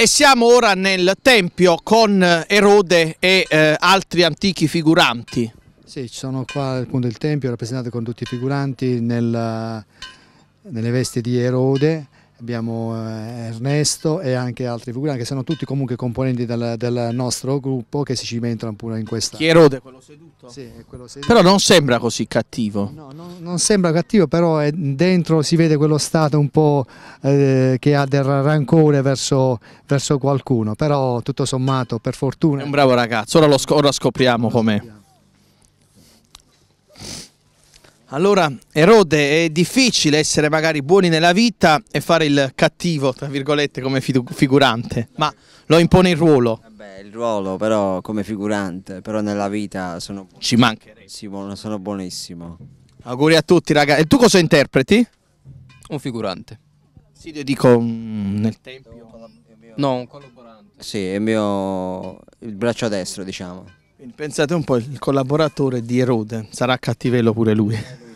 E siamo ora nel Tempio con eh, Erode e eh, altri antichi figuranti. Sì, ci sono qua appunto il Tempio rappresentato con tutti i figuranti nel, eh, nelle vesti di Erode, abbiamo eh, Ernesto e anche altri figuranti che sono tutti comunque componenti del, del, nostro gruppo che si cimentano pure in questa chi erode quello seduto? Sì, quello seduto però non sembra così cattivo no, non, non sembra cattivo però è, eh, dentro si vede quello stato un po' eh, che ha del rancore verso, verso, qualcuno però tutto sommato per fortuna è un bravo ragazzo ora, lo sc ora scopriamo com'è Allora, Erode, è difficile essere magari buoni nella vita e fare il cattivo, tra virgolette, come figurante, ma lo impone il ruolo. Eh beh, il ruolo però come figurante, però nella vita sono Ci mancherebbe. Sono buonissimo. Auguri a tutti, ragazzi. E tu cosa interpreti? Un figurante. Sì, io dico mm, nel tempio. No, un collaborante. Sì, è il mio il braccio destro, diciamo. Pensate un po', il collaboratore di Erode sarà cattivello pure lui.